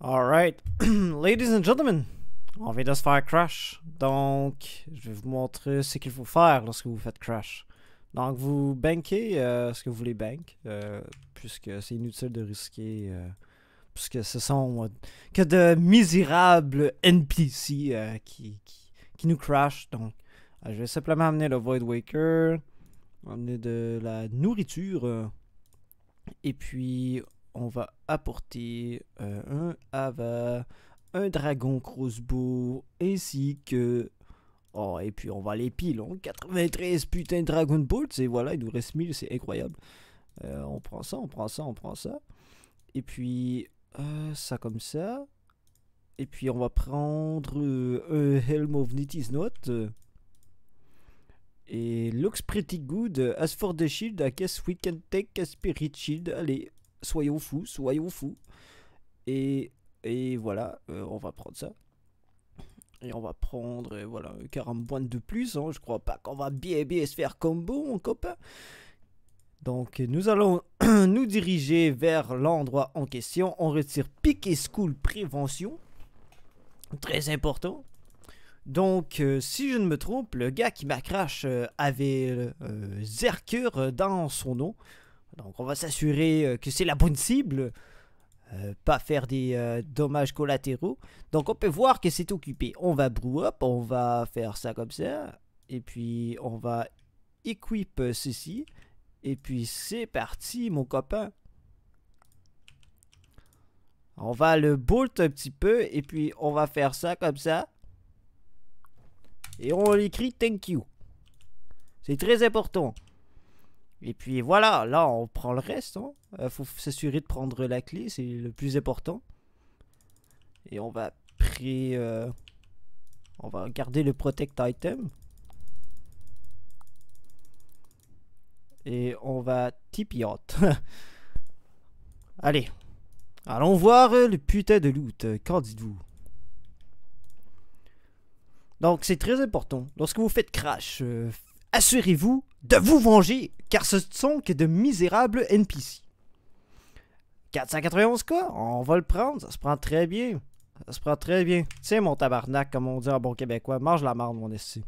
Alright, ladies and gentlemen, on vient de se faire crash. Donc, je vais vous montrer ce qu'il faut faire lorsque vous faites crash. Donc, vous banquez euh, ce que vous voulez bank, euh, puisque c'est inutile de risquer, euh, puisque ce sont que de misérables NPC qui, qui, qui, nous crash. Donc, je vais simplement amener le Void Waker, amener de la nourriture, et puis on va apporter euh, un Ava, un Dragon Crossbow, ainsi que... Oh, et puis on va les pilons. 93 putain de Dragon Bolts, et voilà, il nous reste 1000, c'est incroyable. Euh, on prend ça, on prend ça, on prend ça. Et puis, euh, ça comme ça. Et puis, on va prendre un Helm of Nitty's not Et looks pretty good. As for the shield, I guess we can take a spirit shield. Allez, soyons fous, soyons fous. Et, et voilà, euh, on va prendre ça. Et on va prendre, euh, voilà, 40 points de plus. Hein. Je crois pas qu'on va bien, bien se faire combo, mon copain. Donc, nous allons nous diriger vers l'endroit en question. On retire piqué School Prévention. Très important. Donc, euh, si je ne me trompe, le gars qui m'a crash avait Zerkur dans son nom. Donc on va s'assurer euh, que c'est la bonne cible. Euh, pas faire des euh, dommages collatéraux. Donc on peut voir que c'est occupé. On va brew up, on va faire ça comme ça. Et puis on va equip ceci. Et puis c'est parti mon copain. On va le bolt un petit peu. Et puis on va faire ça comme ça. Et on écrit thank you. C'est très important. Et puis voilà, là on prend le reste. Hein. Euh, faut s'assurer de prendre la clé, c'est le plus important. Et on va pré... Euh, on va garder le protect item. Et on va tipiot. Allez, allons voir euh, le putain de loot. Qu'en dites-vous Donc c'est très important. Lorsque vous faites crash, assurez-vous de vous venger, car ce sont que de misérables NPC. 491 cas, on va le prendre, ça se prend très bien. Ça se prend très bien. Tiens mon tabarnak, comme on dit en bon québécois, mange la marde mon esti.